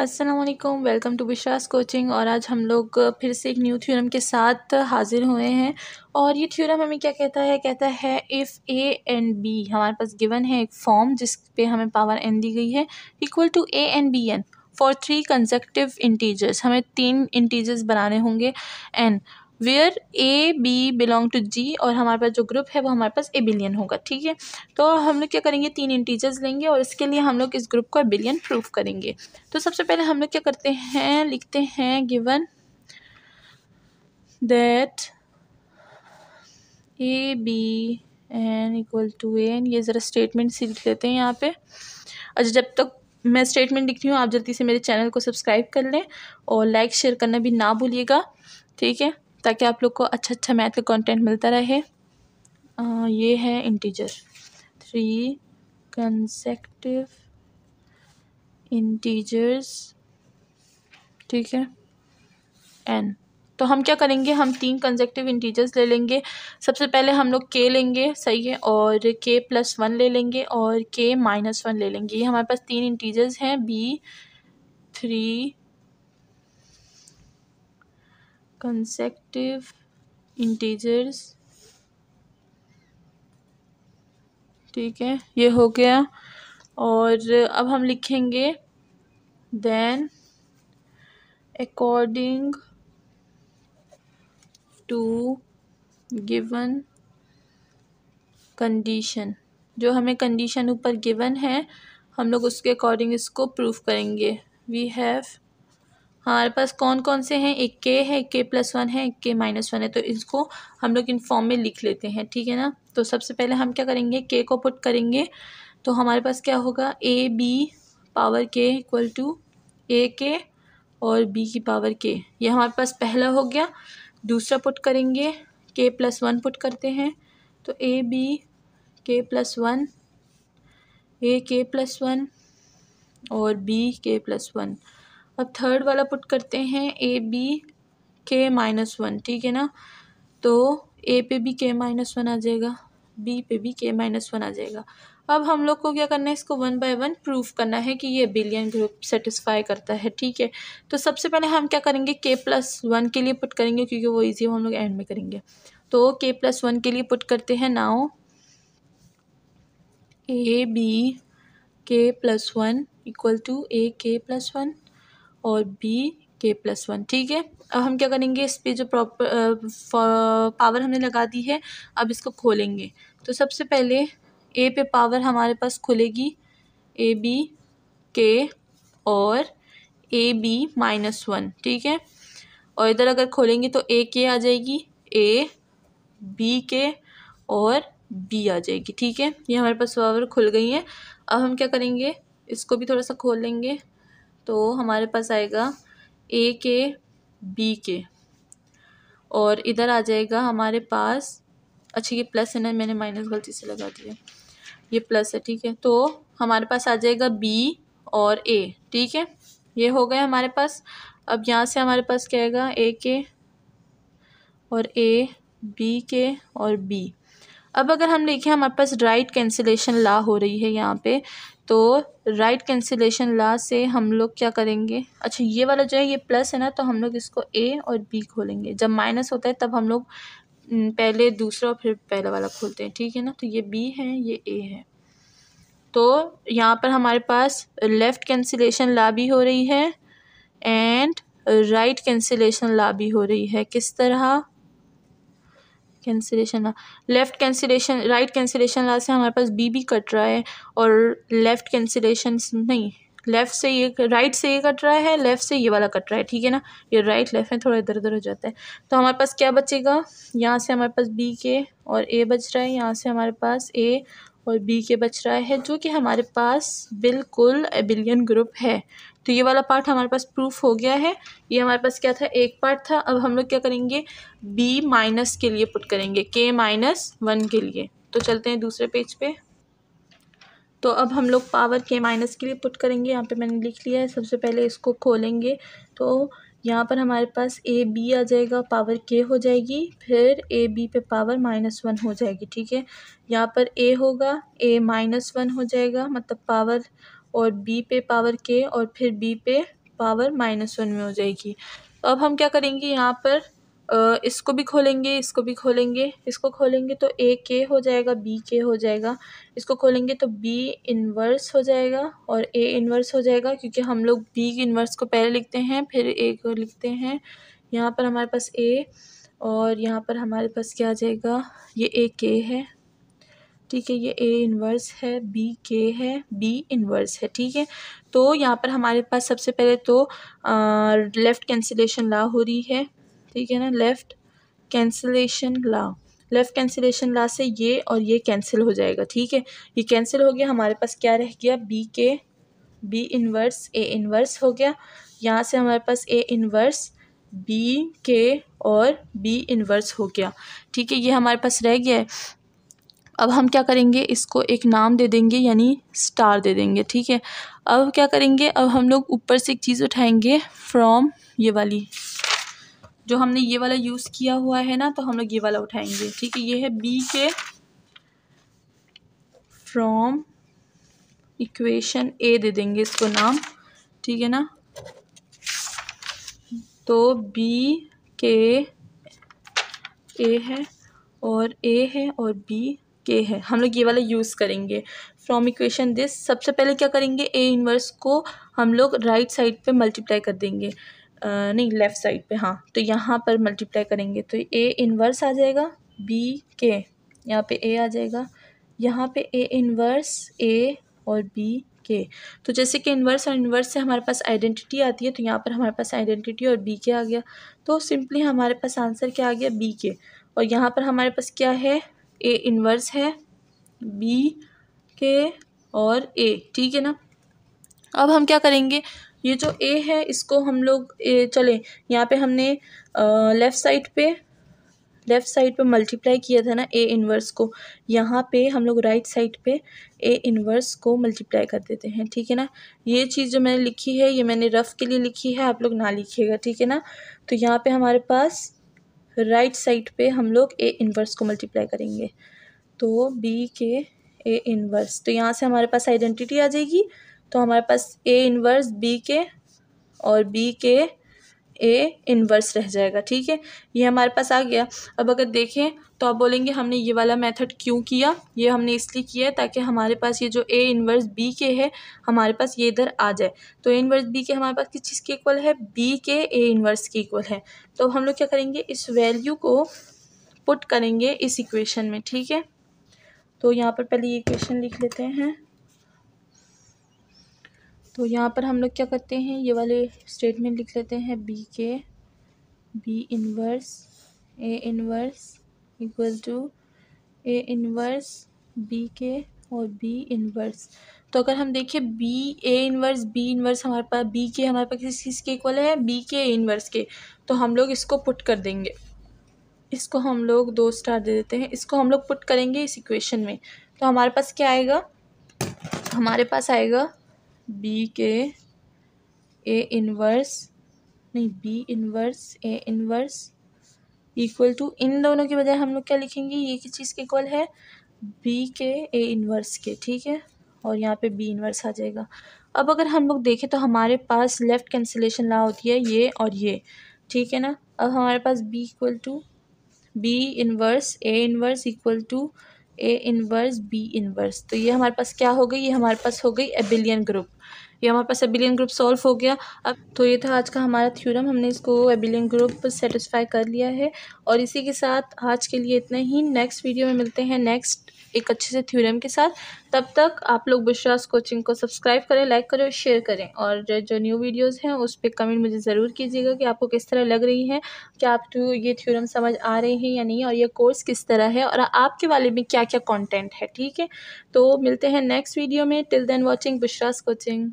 Aslam welcome to Vishwas coaching और आज हम लोग फिर से एक न्यू थ्योरम के साथ हाज़िर हुए हैं और ये थ्योरम हमें क्या कहता है कहता है इफ़ ए एंड बी हमारे पास गिवन है एक फॉर्म जिस पे हमें पावर एन दी गई है equal to A and B N for three conjunctive integers हमें तीन इंटीजर्स बनाने होंगे N where A B belong to G और हमारे पास जो ग्रुप है वो हमारे पास ए बिलियन होगा ठीक है तो हम लोग क्या करेंगे तीन इंटीजर्स लेंगे और इसके लिए हम लोग इस ग्रुप को बिलियन प्रूफ करेंगे तो सबसे पहले हम लोग क्या करते हैं लिखते हैं given that A B N equal to N ये ज़रा स्टेटमेंट सी लिख लेते हैं यहाँ पे अच्छा जब तक मैं स्टेटमेंट लिख रही हूँ आप जल्दी से मेरे चैनल को सब्सक्राइब कर लें और लाइक शेयर करना भी ना भूलिएगा ठीक है ताकि आप लोग को अच्छा अच्छा मैथ का कंटेंट मिलता रहे आ, ये है इंटीजर थ्री कंसेक्टिव इंटीजर्स ठीक है एन तो हम क्या करेंगे हम तीन कंजेक्टिव इंटीजर्स ले लेंगे सबसे पहले हम लोग के लेंगे सही है और के प्लस वन ले लेंगे और के माइनस वन ले लेंगे ये हमारे पास तीन इंटीजर्स हैं बी थ्री consecutive integers ठीक है ये हो गया और अब हम लिखेंगे then according to given condition जो हमें कंडीशन ऊपर गिवन है हम लोग उसके अकॉर्डिंग इसको प्रूफ करेंगे वी हैव हमारे पास कौन कौन से हैं एक के है के प्लस वन है के माइनस वन है तो इसको हम लोग इन फॉर्म में लिख लेते हैं ठीक है ना तो सबसे पहले हम क्या करेंगे के को पुट करेंगे तो हमारे पास क्या होगा A B power K equal to A K और बी की पावर के ये हमारे पास पहला हो गया दूसरा पुट करेंगे के प्लस वन पुट करते हैं तो A B K plus one A K plus one और बी के प्लस वन अब थर्ड वाला पुट करते हैं A B K minus one ठीक है ना तो ए पे भी के माइनस वन आ जाएगा बी पे भी के माइनस वन आ जाएगा अब हम लोग को क्या करना है इसको वन बाय वन प्रूफ करना है कि ये बिलियन ग्रुप सेटिस्फाई करता है ठीक है तो सबसे पहले हम क्या करेंगे के प्लस वन के लिए पुट करेंगे क्योंकि वो इजी हम लोग एंड में करेंगे तो के प्लस वन के लिए पुट करते हैं now A B K plus one equal to A K plus one और बी के प्लस वन ठीक है अब हम क्या करेंगे इस पर जो प्रॉपर पावर हमने लगा दी है अब इसको खोलेंगे तो सबसे पहले ए पे पावर हमारे पास खुलेगी ए बी के और ए बी माइनस वन ठीक है और इधर अगर खोलेंगे तो ए के आ जाएगी ए बी के और बी आ जाएगी ठीक है ये हमारे पास पावर खुल गई है अब हम क्या करेंगे इसको भी थोड़ा सा खोल लेंगे तो हमारे पास आएगा ए के बी के और इधर आ जाएगा हमारे पास अच्छा ये प्लस है ना मैंने माइनस गलती से लगा दिया ये प्लस है ठीक है तो हमारे पास आ जाएगा बी और ए ठीक है ये हो गया हमारे पास अब यहाँ से हमारे पास क्या आएगा ए के और ए बी के और बी अब अगर हम देखें हमारे पास राइट कैंसिलेशन ला हो रही है यहाँ पे तो राइट कैंसिलेशन ला से हम लोग क्या करेंगे अच्छा ये वाला जो है ये प्लस है ना तो हम लोग इसको ए और बी खोलेंगे जब माइनस होता है तब हम लोग हम्म, पहले दूसरा और फिर पहला वाला खोलते हैं ठीक है ना तो ये बी है ये ए है तो यहाँ पर हमारे पास लेफ़्ट कैंसिलेशन ला भी हो रही है एंड राइट कैंसिलेशन ला भी हो रही है किस तरह cancellation left cancellation right cancellation law से हमारे पास बी भी कट रहा है और लेफ़्ट कैंसिलेशन नहीं लेफ़्ट से ये राइट से ये कट रहा है लेफ़्ट से ये वाला कट रहा है ठीक है ना ये राइट लेफ़्ट में थोड़ा इधर उधर हो जाता है तो हमारे पास क्या बचेगा यहाँ से हमारे पास बी के और ए बच रहा है यहाँ से हमारे पास ए और बी के बच रहा है जो कि हमारे पास बिल्कुल एबिलियन ग्रुप है तो ये वाला पार्ट हमारे पास प्रूफ हो गया है ये हमारे पास क्या था एक पार्ट था अब हम लोग क्या करेंगे बी माइनस के लिए पुट करेंगे के माइनस वन के लिए तो चलते हैं दूसरे पेज पे तो अब हम लोग पावर के माइनस के लिए पुट करेंगे यहाँ पे मैंने लिख लिया है सबसे पहले इसको खोलेंगे तो यहाँ पर हमारे पास ए बी आ जाएगा पावर के हो जाएगी फिर ए बी पे पावर माइनस वन हो जाएगी ठीक है यहाँ पर ए होगा ए माइनस वन हो जाएगा मतलब पावर और बी पे पावर के और फिर बी पे पावर माइनस वन में हो जाएगी तो अब हम क्या करेंगे यहाँ पर इसको भी खोलेंगे इसको भी खोलेंगे इसको खोलेंगे तो ए के हो जाएगा बी के हो जाएगा इसको खोलेंगे तो बी इन्वर्स हो जाएगा और ए इन्वर्स हो जाएगा क्योंकि हम लोग बी इन्वर्स को पहले लिखते हैं फिर ए को लिखते हैं यहाँ पर हमारे पास ए और यहाँ पर हमारे पास क्या आ जाएगा ये ए के है ठीक है ये ए इन्वर्स है बी के है बी इन्वर्स है ठीक है तो यहाँ पर हमारे पास सबसे पहले तो लेफ़्ट कैंसिलेशन ला हो रही है ठीक है ना left cancellation law left cancellation law से ये और ये कैंसिल हो जाएगा ठीक है ये कैंसिल हो गया हमारे पास क्या रह गया बी के बी इनवर्स ए इनवर्स हो गया यहाँ से हमारे पास ए इनवर्स बी के और बी इनवर्स हो गया ठीक है ये हमारे पास रह गया है अब हम क्या करेंगे इसको एक नाम दे देंगे यानी स्टार दे देंगे ठीक है अब क्या करेंगे अब हम लोग ऊपर से एक चीज़ उठाएंगे फ्रॉम ये वाली जो हमने ये वाला यूज़ किया हुआ है ना तो हम लोग ये वाला उठाएंगे ठीक है ये है बी के फ्रॉम इक्वेशन ए दे देंगे इसको नाम ठीक है ना तो बी के ए है और ए है और बी के है हम लोग ये वाला यूज़ करेंगे फ्रॉम इक्वेशन दिस सबसे पहले क्या करेंगे ए इनवर्स को हम लोग राइट साइड पे मल्टीप्लाई कर देंगे नहीं लेफ़्ट साइड पे हाँ तो यहाँ पर मल्टीप्लाई करेंगे तो ए इनवर्स आ जाएगा बी के यहाँ पे ए आ जाएगा यहाँ पे ए इनवर्स ए और बी के तो जैसे कि इनवर्स और इनवर्स से हमारे पास आइडेंटिटी आती है तो यहाँ पर हमारे पास आइडेंटिटी और बी के आ गया तो सिंपली हमारे पास आंसर क्या आ गया बी के और यहाँ पर हमारे पास क्या है ए इनवर्स है बी के और ए ठीक है ना अब हम क्या करेंगे ये जो ए है इसको हम लोग ए, चले यहाँ पे हमने लेफ़्ट साइड पे लेफ़्ट साइड पे मल्टीप्लाई किया था ना ए इन्वर्स को यहाँ पे हम लोग राइट साइड पे ए इन्वर्स को मल्टीप्लाई कर देते हैं ठीक है ना ये चीज़ जो मैंने लिखी है ये मैंने रफ़ के लिए लिखी है आप लोग ना लिखिएगा ठीक है ना तो यहाँ पे हमारे पास राइट साइड पे हम लोग ए इन्वर्स को मल्टीप्लाई करेंगे तो बी के ए इन्वर्स तो यहाँ से हमारे पास आइडेंटिटी आ जाएगी तो हमारे पास ए इन्वर्स बी के और बी के ए इन्वर्स रह जाएगा ठीक है ये हमारे पास आ गया अब अगर देखें तो आप बोलेंगे हमने ये वाला मेथड क्यों किया ये हमने इसलिए किया ताकि हमारे पास ये जो ए इन्वर्स बी के है हमारे पास ये इधर आ जाए तो ए इन्वर्स बी के हमारे पास किस चीज़ के इक्वल है बी के ए इन्वर्स के इक्वल है तो हम लोग क्या करेंगे इस वैल्यू को पुट करेंगे इस इक्वेशन में ठीक है तो यहाँ पर पहले ये इक्वेशन लिख लेते हैं तो यहाँ पर हम लोग क्या करते हैं ये वाले स्टेटमेंट लिख लेते हैं बी के B inverse A inverse equal to A inverse B के और बी इनवर्स तो अगर हम देखें B A inverse B inverse हमारे पास बी के हमारे पास किसी चीज़ के इक्वल है बी के इनवर्स के तो हम लोग इसको पुट कर देंगे इसको हम लोग दो स्टार दे देते हैं इसको हम लोग पुट करेंगे इस इक्वेशन में तो हमारे पास क्या आएगा हमारे पास आएगा बी के ए इनवर्स नहीं B inverse A inverse equal to इन दोनों के बजाय हम लोग क्या लिखेंगे ये किस चीज़ के इक्वल है बी के ए इनवर्स के ठीक है और यहाँ पे बी इनवर्स आ जाएगा अब अगर हम लोग देखें तो हमारे पास लेफ़्ट कैंसिलेशन ला होती है ये और ये ठीक है ना अब हमारे पास B equal to B inverse A inverse equal to A inverse B inverse तो ये हमारे पास क्या हो गई ये हमारे पास हो गई एबिलियन ग्रुप ये हमारे पास एबिलियन ग्रुप सॉल्व हो गया अब तो ये था आज का हमारा थ्योरम हमने इसको एबिलियन ग्रुप सेटिस्फाई कर लिया है और इसी के साथ आज के लिए इतना ही नेक्स्ट वीडियो में मिलते हैं नेक्स्ट एक अच्छे से थ्योरम के साथ तब तक आप लोग विश्वास कोचिंग को सब्सक्राइब करें लाइक करें और शेयर करें और जो, न्यू वीडियोज़ हैं उस पर कमेंट मुझे ज़रूर कीजिएगा कि आपको किस तरह लग रही है क्या आप तो ये थ्योरम समझ आ रहे हैं या नहीं और ये कोर्स किस तरह है और आपके वाले में क्या क्या कॉन्टेंट है ठीक है तो मिलते हैं नेक्स्ट वीडियो में till then watching Vishwas coaching